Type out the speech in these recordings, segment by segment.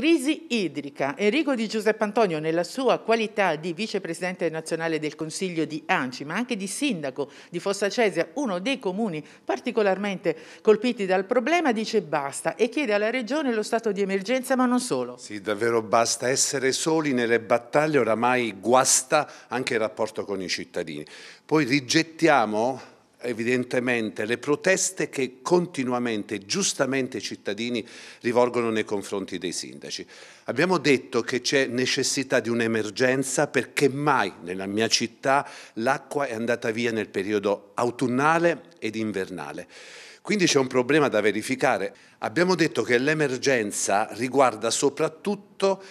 Crisi idrica. Enrico Di Giuseppe Antonio, nella sua qualità di vicepresidente nazionale del Consiglio di Anci, ma anche di sindaco di Fossa Cesia, uno dei comuni particolarmente colpiti dal problema, dice basta e chiede alla Regione lo stato di emergenza, ma non solo. Sì, davvero basta essere soli nelle battaglie, oramai guasta anche il rapporto con i cittadini. Poi rigettiamo evidentemente le proteste che continuamente, giustamente i cittadini rivolgono nei confronti dei sindaci. Abbiamo detto che c'è necessità di un'emergenza perché mai nella mia città l'acqua è andata via nel periodo autunnale ed invernale. Quindi c'è un problema da verificare. Abbiamo detto che l'emergenza riguarda soprattutto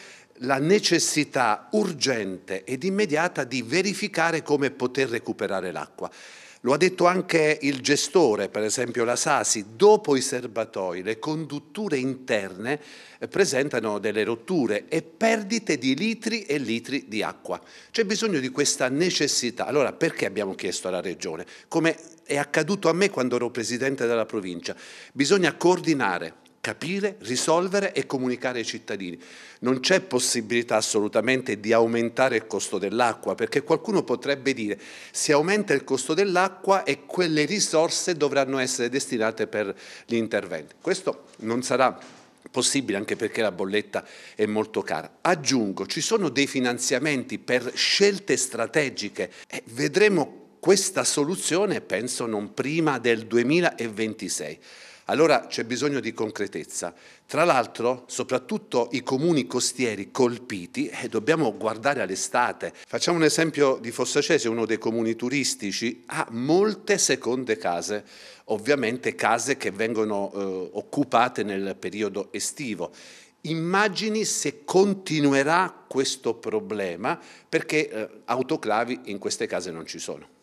la necessità urgente ed immediata di verificare come poter recuperare l'acqua. Lo ha detto anche il gestore, per esempio la Sasi, dopo i serbatoi le condutture interne eh, presentano delle rotture e perdite di litri e litri di acqua. C'è bisogno di questa necessità. Allora perché abbiamo chiesto alla Regione? Come è accaduto a me quando ero presidente della provincia. Bisogna coordinare capire, risolvere e comunicare ai cittadini. Non c'è possibilità assolutamente di aumentare il costo dell'acqua, perché qualcuno potrebbe dire si aumenta il costo dell'acqua e quelle risorse dovranno essere destinate per gli interventi. Questo non sarà possibile anche perché la bolletta è molto cara. Aggiungo, ci sono dei finanziamenti per scelte strategiche e vedremo questa soluzione, penso, non prima del 2026 allora c'è bisogno di concretezza. Tra l'altro, soprattutto i comuni costieri colpiti, eh, dobbiamo guardare all'estate. Facciamo un esempio di Fossacese, uno dei comuni turistici, ha molte seconde case, ovviamente case che vengono eh, occupate nel periodo estivo. Immagini se continuerà questo problema perché eh, autoclavi in queste case non ci sono.